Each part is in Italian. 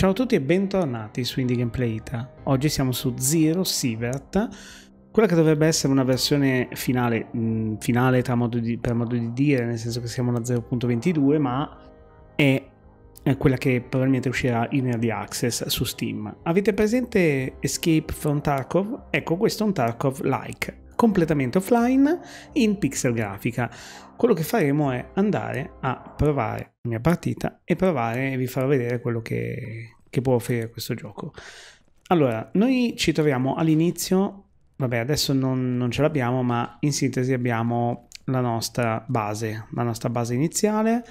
Ciao a tutti e bentornati su Indie Gameplay Ita. Oggi siamo su Zero Sievert, quella che dovrebbe essere una versione finale, mh, mm, finale modo di, per modo di dire, nel senso che siamo alla 0.22, ma è, è, quella che probabilmente uscirà in Early Access su Steam. Avete presente Escape from Tarkov? Ecco, questo è un Tarkov-like completamente offline in pixel grafica. Quello che faremo è andare a provare la mia partita e provare e vi farò vedere quello che, che può offrire questo gioco. Allora, noi ci troviamo all'inizio, vabbè adesso non, non ce l'abbiamo, ma in sintesi abbiamo la nostra base, la nostra base iniziale,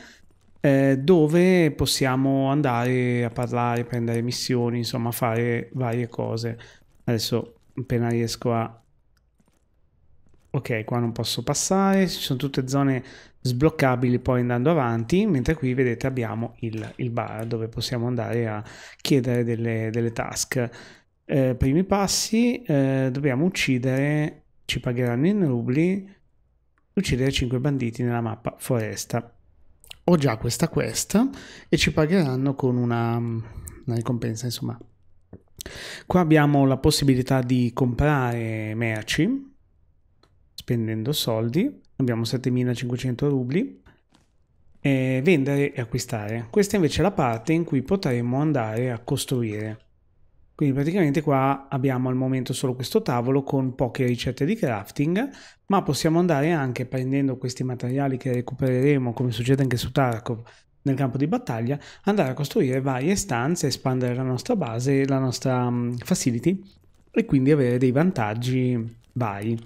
eh, dove possiamo andare a parlare, prendere missioni, insomma fare varie cose. Adesso appena riesco a ok, qua non posso passare, ci sono tutte zone sbloccabili poi andando avanti, mentre qui vedete abbiamo il, il bar dove possiamo andare a chiedere delle, delle task. Eh, primi passi, eh, dobbiamo uccidere, ci pagheranno in rubli, uccidere 5 banditi nella mappa foresta. Ho già questa quest e ci pagheranno con una, una ricompensa, insomma. Qua abbiamo la possibilità di comprare merci, spendendo soldi, abbiamo 7500 rubli, e vendere e acquistare. Questa invece è la parte in cui potremmo andare a costruire. Quindi praticamente qua abbiamo al momento solo questo tavolo con poche ricette di crafting, ma possiamo andare anche prendendo questi materiali che recupereremo, come succede anche su Tarkov, nel campo di battaglia, andare a costruire varie stanze, espandere la nostra base, la nostra facility e quindi avere dei vantaggi vari.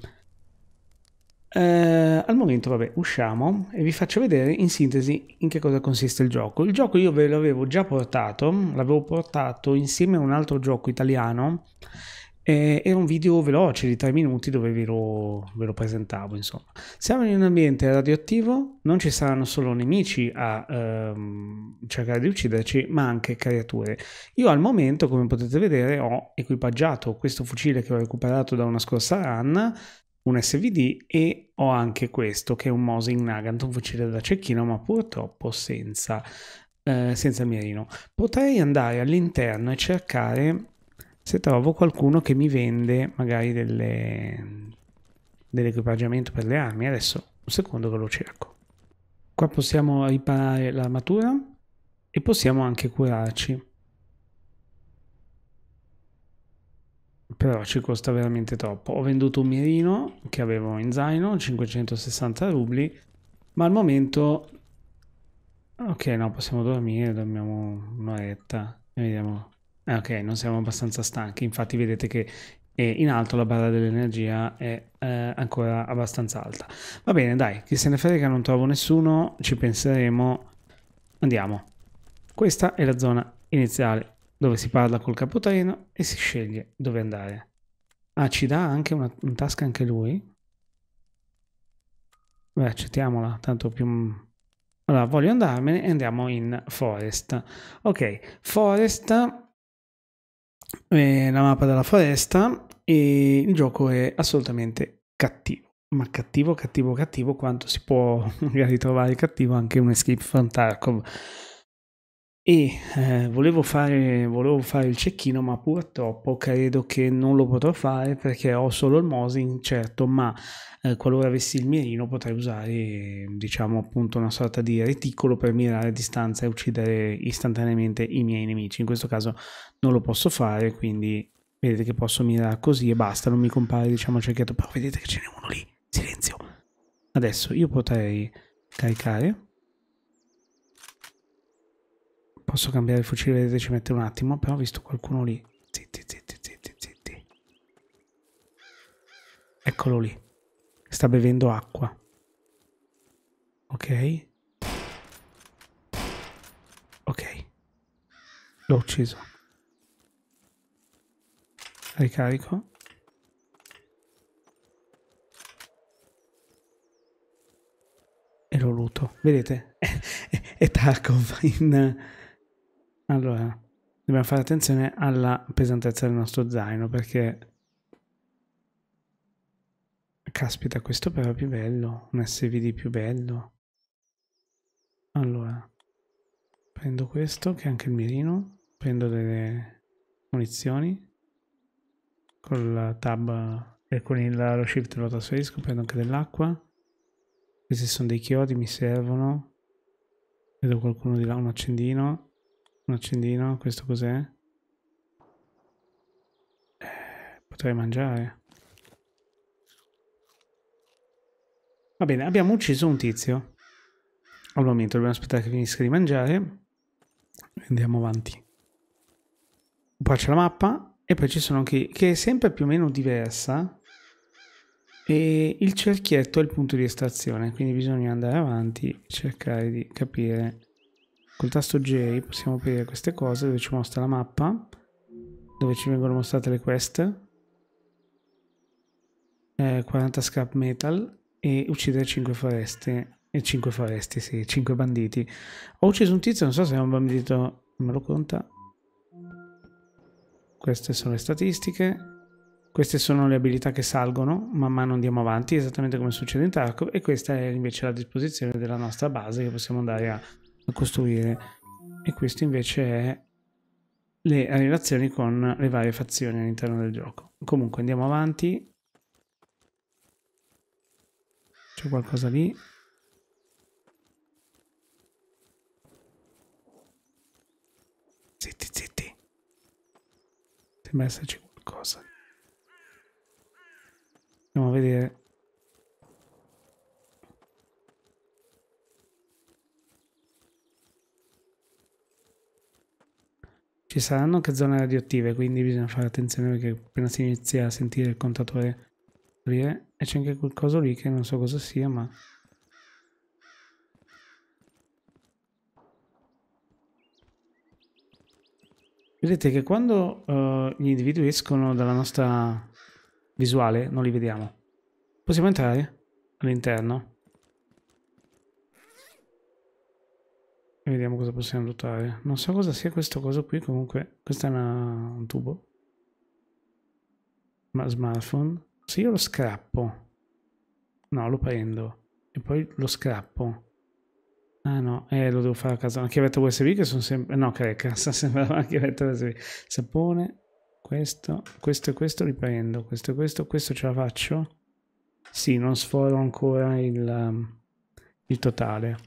Uh, al momento, vabbè, usciamo e vi faccio vedere in sintesi in che cosa consiste il gioco. Il gioco io ve l'avevo già portato, l'avevo portato insieme a un altro gioco italiano. Eh, era un video veloce di 3 minuti dove ve lo, ve lo, presentavo. Insomma, siamo in un ambiente radioattivo, non ci saranno solo nemici a ehm, cercare di ucciderci, ma anche creature. Io al momento, come potete vedere, ho equipaggiato questo fucile che ho recuperato da una scorsa run un SVD e ho anche questo che è un Mosin Nagant, un fucile da cecchino ma purtroppo senza, eh, senza il mirino. Potrei andare all'interno e cercare se trovo qualcuno che mi vende magari dell'equipaggiamento per le armi. Adesso un secondo che lo cerco. Qua possiamo riparare l'armatura e possiamo anche curarci. però ci costa veramente troppo. Ho venduto un mirino che avevo in zaino, 560 rubli, ma al momento... Ok, no, possiamo dormire, dormiamo un'oretta e vediamo... Eh, ok, non siamo abbastanza stanchi, infatti vedete che eh, in alto la barra dell'energia è eh, ancora abbastanza alta. Va bene, dai, chi se ne frega, non trovo nessuno, ci penseremo. Andiamo. Questa è la zona iniziale dove si parla col capotreno e si sceglie dove andare. Ah, ci dà anche una, un task anche lui? Beh, accettiamola, tanto più... Allora, voglio andarmene e andiamo in forest. Ok, forest, eh, la mappa della foresta e il gioco è assolutamente cattivo. Ma cattivo, cattivo, cattivo, quanto si può magari trovare cattivo anche un Escape from Tarkov e eh, volevo, fare, volevo, fare, il cecchino ma purtroppo credo che non lo potrò fare perché ho solo il Mosin certo ma eh, qualora avessi il mirino potrei usare diciamo appunto una sorta di reticolo per mirare a distanza e uccidere istantaneamente i miei nemici in questo caso non lo posso fare quindi vedete che posso mirare così e basta non mi compare diciamo il cerchietto però vedete che ce n'è uno lì silenzio adesso io potrei caricare Posso cambiare il fucile, vedete ci mette un attimo, però ho visto qualcuno lì. Zitti, zitti, zitti, zitti. Eccolo lì. Sta bevendo acqua. Ok. Ok. L'ho ucciso. Ricarico. E lo luto. Vedete? è Tarkov in allora, dobbiamo fare attenzione alla pesantezza del nostro zaino perché... Caspita, questo però è più bello, un SVD più bello. Allora, prendo questo che è anche il mirino, prendo delle munizioni con la tab e con il, lo shift lo trasferisco, prendo anche dell'acqua. Questi sono dei chiodi, mi servono. Vedo qualcuno di là, un accendino. Un accendino, questo cos'è? Eh, potrei mangiare. Va bene, abbiamo ucciso un tizio. Al momento dobbiamo aspettare che finisca di mangiare. Andiamo avanti. Qua c'è la mappa e poi ci sono anche... che è sempre più o meno diversa. E il cerchietto è il punto di estrazione, quindi bisogna andare avanti e cercare di capire Col tasto J possiamo aprire queste cose dove ci mostra la mappa, dove ci vengono mostrate le quest, eh, 40 scrap metal e uccidere 5 foreste e 5 foresti, sì, 5 banditi. Ho ucciso un tizio, non so se è un bandito, me lo conta. Queste sono le statistiche. Queste sono le abilità che salgono, man mano andiamo avanti, esattamente come succede in Tarkov, e questa è invece la disposizione della nostra base che possiamo andare a da costruire e questo invece è le relazioni con le varie fazioni all'interno del gioco. Comunque andiamo avanti. C'è qualcosa lì. Zitti, zitti. Sembra esserci qualcosa. Andiamo a vedere. Ci saranno anche zone radioattive, quindi bisogna fare attenzione perché appena si inizia a sentire il contatore aprire, e c'è anche quel coso lì che non so cosa sia, ma... Vedete che quando uh, gli individui escono dalla nostra visuale, non li vediamo. Possiamo entrare all'interno? vediamo cosa possiamo dotare. Non so cosa sia questo cosa qui, comunque questo è una, un tubo. Ma smartphone. Se io lo scrappo. No, lo prendo. E poi lo scrappo. Ah no, eh, lo devo fare a casa. Una chiavetta USB che sono eh, sempre... No, che cassa, sembrava una chiavetta USB. Sapone, questo, questo e questo li prendo. Questo e questo, questo ce la faccio. Sì, non sforo ancora il, um, il totale.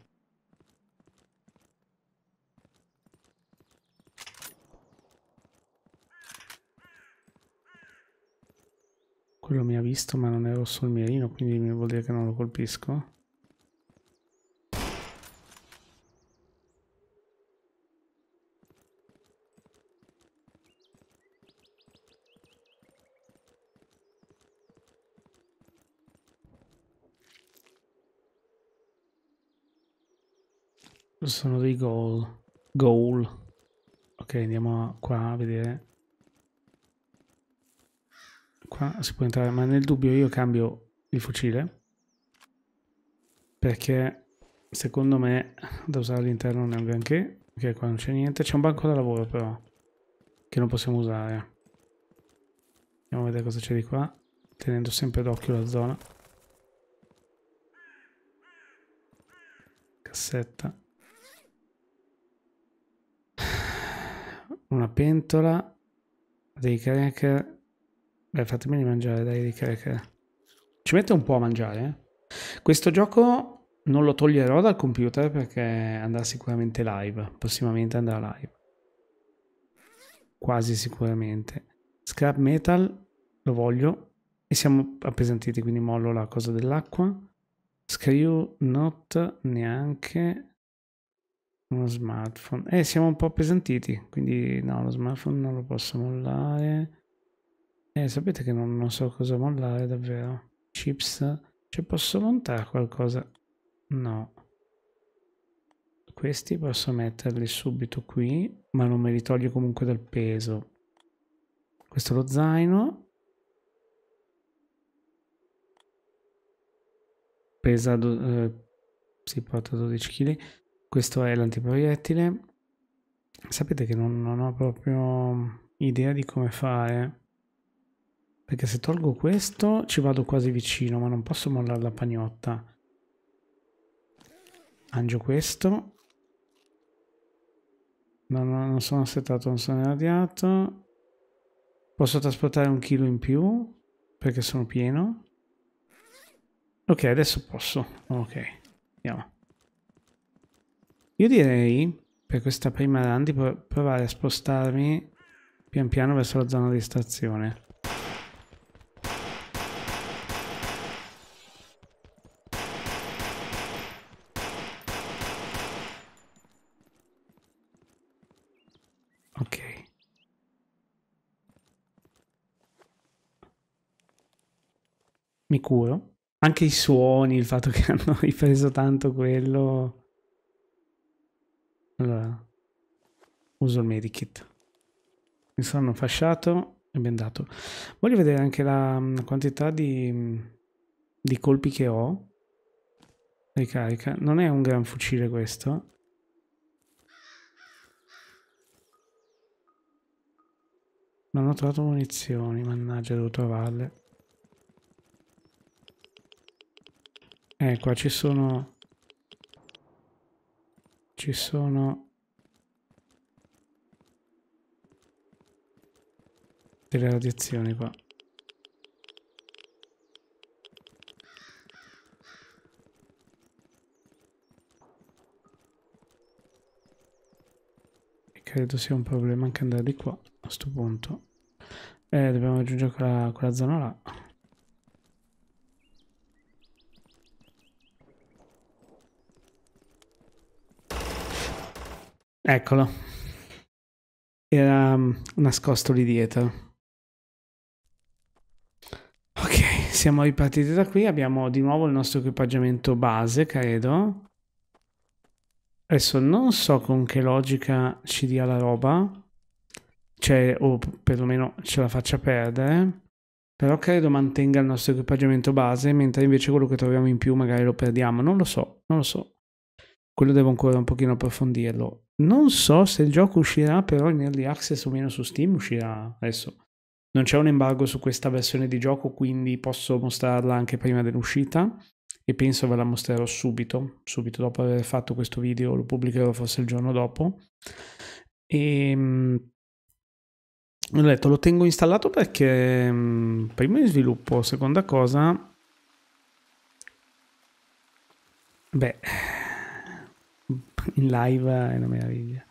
Quello mi ha visto ma non ero sul mirino, quindi vuol dire che non lo colpisco. Sono dei goal. Goal. Ok, andiamo qua a vedere qua si può entrare, ma nel dubbio io cambio il fucile perché secondo me da usare all'interno non neanche granché, perché qua non c'è niente. C'è un banco da lavoro però che non possiamo usare. Andiamo a vedere cosa c'è di qua, tenendo sempre d'occhio la zona. Cassetta. Una pentola dei cracker Beh, fatemeli mangiare, dai, di cracker. Ci mette un po' a mangiare. Eh. Questo gioco non lo toglierò dal computer perché andrà sicuramente live. Prossimamente andrà live. Quasi sicuramente. Scrap metal, lo voglio. E siamo appesantiti, quindi mollo la cosa dell'acqua. Screw not neanche uno smartphone. Eh, siamo un po' appesantiti, quindi no, lo smartphone non lo posso mollare. Eh, sapete che non, non, so cosa mollare davvero. Chips. Ci posso montare qualcosa? No. Questi posso metterli subito qui, ma non me li toglie comunque dal peso. Questo è lo zaino. Pesa... Eh, si porta 12 kg. Questo è l'antiproiettile. Sapete che non, non ho proprio idea di come fare perché se tolgo questo ci vado quasi vicino, ma non posso mollare la pagnotta. Angio questo. No, no, non sono assettato, non sono radiato. Posso trasportare un chilo in più, perché sono pieno. Ok, adesso posso. Ok, andiamo. Io direi, per questa prima run, di provare a spostarmi pian piano verso la zona di stazione. mi curo. Anche i suoni, il fatto che hanno ripreso tanto quello. Allora, uso il medikit. Mi sono fasciato e ben dato. Voglio vedere anche la, la quantità di, di colpi che ho. Ricarica. Non è un gran fucile questo. Non ho trovato munizioni, mannaggia, devo trovarle. Eh, qua ci sono... Ci sono... Delle radiazioni qua. E credo sia un problema anche andare di qua a questo punto. Eh, dobbiamo raggiungere quella, quella zona là. Eccolo. Era mm, nascosto lì dietro. Ok, siamo ripartiti da qui. Abbiamo di nuovo il nostro equipaggiamento base, credo. Adesso non so con che logica ci dia la roba. Cioè, o perlomeno ce la faccia perdere. Però credo mantenga il nostro equipaggiamento base, mentre invece quello che troviamo in più magari lo perdiamo. Non lo so, non lo so. Quello devo ancora un pochino approfondirlo. Non so se il gioco uscirà però in early access o meno su Steam, uscirà adesso. Non c'è un embargo su questa versione di gioco, quindi posso mostrarla anche prima dell'uscita e penso ve la mostrerò subito, subito dopo aver fatto questo video, lo pubblicherò forse il giorno dopo. E ehm, mh, ho detto lo tengo installato perché mh, mm, prima in sviluppo, seconda cosa beh in live è una meraviglia.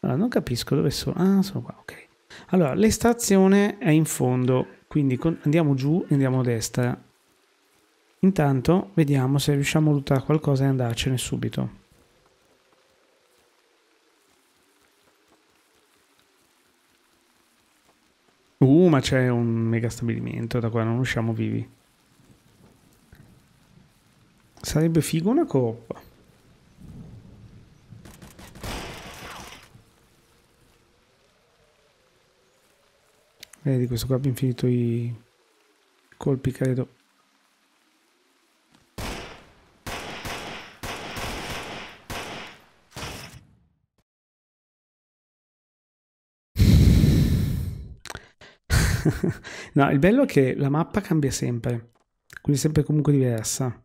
Allora, non capisco dove sono. Ah, sono qua, ok. Allora, l'estrazione è in fondo, quindi con... andiamo giù e andiamo a destra. Intanto vediamo se riusciamo a lottare qualcosa e andarcene subito. Uh, ma c'è un mega stabilimento da qua, non usciamo vivi. Sarebbe figo una coppa. Vedi, eh, questo qua abbiamo finito i colpi, credo. no, il bello è che la mappa cambia sempre, quindi sempre comunque diversa.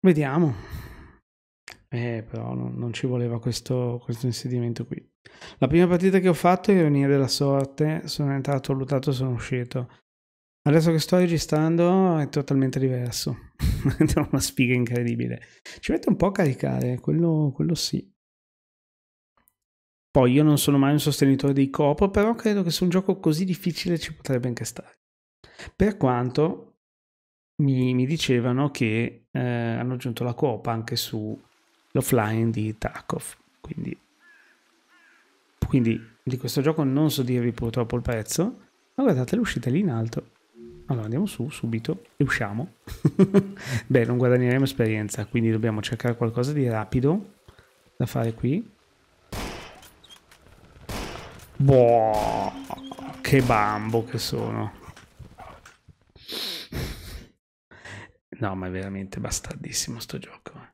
Vediamo. Eh, però non, non ci voleva questo, questo, insedimento qui. La prima partita che ho fatto è venire della sorte, sono entrato, ho lottato, sono uscito. Adesso che sto registrando è totalmente diverso. è una spiga incredibile. Ci mette un po' a caricare, quello, quello sì. Poi io non sono mai un sostenitore dei coop, però credo che su un gioco così difficile ci potrebbe anche stare. Per quanto mi, mi dicevano che eh, hanno aggiunto la coop anche su l'offline di Tarkov. Quindi, quindi, di questo gioco non so dirvi purtroppo il prezzo, ma guardate l'uscita lì in alto. Allora andiamo su subito e usciamo. Beh, non guadagneremo esperienza, quindi dobbiamo cercare qualcosa di rapido da fare qui. Boh, che bambo che sono. No, ma è veramente bastardissimo sto gioco. Eh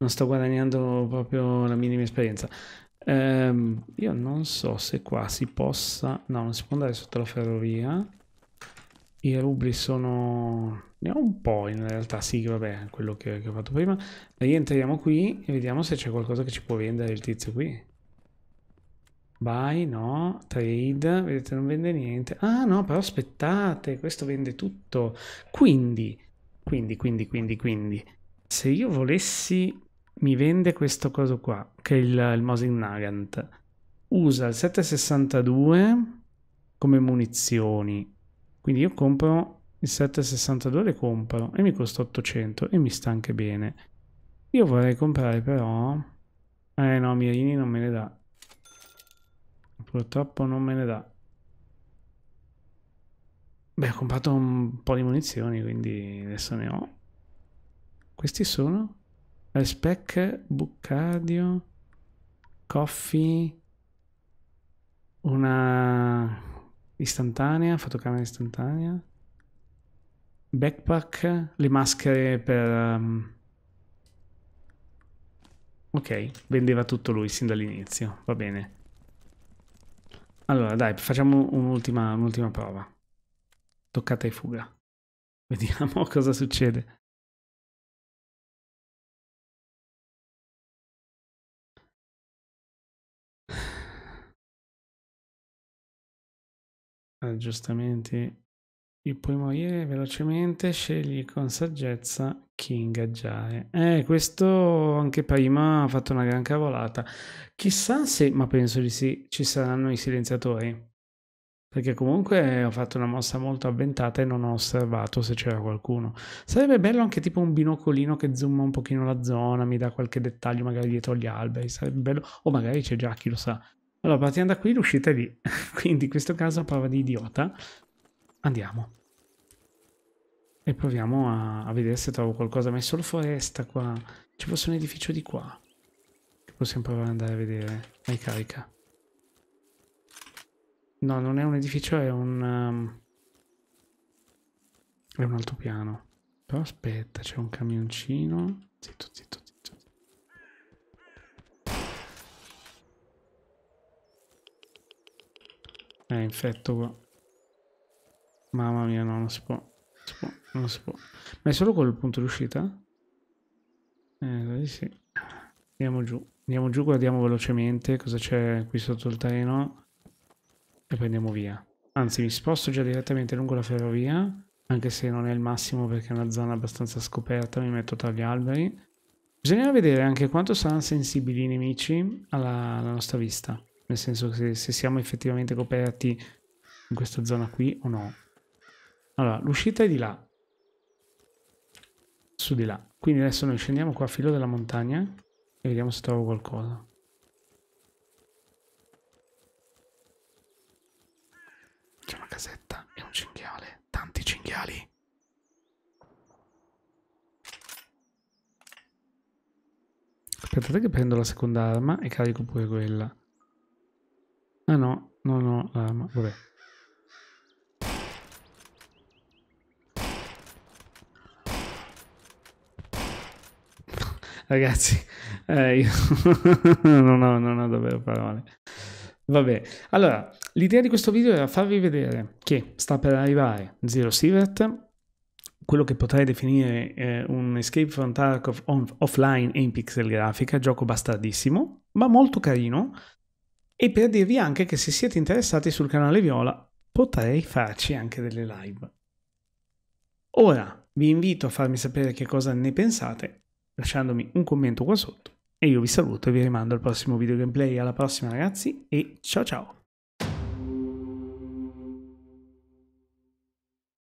non sto guadagnando proprio la minima esperienza. Um, io non so se qua si possa... No, non si può andare sotto la ferrovia. I rubli sono... Ne ho un po' in realtà, sì, vabbè, quello che, che ho fatto prima. Rientriamo qui e vediamo se c'è qualcosa che ci può vendere il tizio qui. Buy, no, trade, vedete non vende niente. Ah no, però aspettate, questo vende tutto. Quindi, quindi, quindi, quindi, quindi, se io volessi mi vende questo coso qua, che è il, il Mosin Nagant. Usa il 762 come munizioni. Quindi io compro il 762, le compro e mi costa 800 e mi sta anche bene. Io vorrei comprare però... Eh no, Mirini non me ne dà. Purtroppo non me ne dà. Beh, ho comprato un po' di munizioni, quindi adesso ne ho. Questi sono Respec, Buccadio, Coffee, una istantanea, fotocamera istantanea, backpack, le maschere per... Um... Ok, vendeva tutto lui sin dall'inizio, va bene. Allora, dai, facciamo un'ultima un prova. Toccata e fuga. Vediamo cosa succede. aggiustamenti il morire velocemente scegli con saggezza chi ingaggiare. Eh, questo anche prima ha fatto una gran cavolata. Chissà se, ma penso di sì, ci saranno i silenziatori. Perché comunque ho fatto una mossa molto avventata e non ho osservato se c'era qualcuno. Sarebbe bello anche tipo un binocolino che zooma un pochino la zona, mi dà qualche dettaglio magari dietro gli alberi, sarebbe bello. O magari c'è già, chi lo sa. Allora, partiamo da qui, l'uscita è lì. Quindi in questo caso, prova di idiota, andiamo. E proviamo a, a, vedere se trovo qualcosa. Ma è solo foresta qua. Ci fosse un edificio di qua. Che possiamo provare ad andare a vedere. Vai, carica. No, non è un edificio, è un... Um, è un altopiano. Però aspetta, c'è un camioncino. Zitto, zitto, È eh, infetto qua. Mamma mia, no, non si può. Non si può, non si può. Ma è solo col punto di uscita? Eh, sì. Andiamo giù. Andiamo giù, guardiamo velocemente cosa c'è qui sotto il treno. E poi andiamo via. Anzi, mi sposto già direttamente lungo la ferrovia. Anche se non è il massimo perché è una zona abbastanza scoperta. Mi metto tra gli alberi. Bisogna vedere anche quanto saranno sensibili i nemici alla, alla nostra vista nel senso se, se siamo effettivamente coperti in questa zona qui o no. Allora, l'uscita è di là, su di là. Quindi adesso noi scendiamo qua a filo della montagna e vediamo se trovo qualcosa. C'è una casetta e un cinghiale, tanti cinghiali. Aspettate che prendo la seconda arma e carico pure quella. Ah no, no, ho l'arma, vabbè. Ragazzi, eh, io non, ho, non ho davvero parole. Vabbè, allora, l'idea di questo video era farvi vedere che sta per arrivare Zero Sievert, quello che potrei definire eh, un Escape from Tarkov on, offline e in pixel grafica, gioco bastardissimo, ma molto carino, e per dirvi anche che se siete interessati sul canale Viola potrei farci anche delle live. Ora vi invito a farmi sapere che cosa ne pensate lasciandomi un commento qua sotto e io vi saluto e vi rimando al prossimo video gameplay. Alla prossima ragazzi e ciao ciao!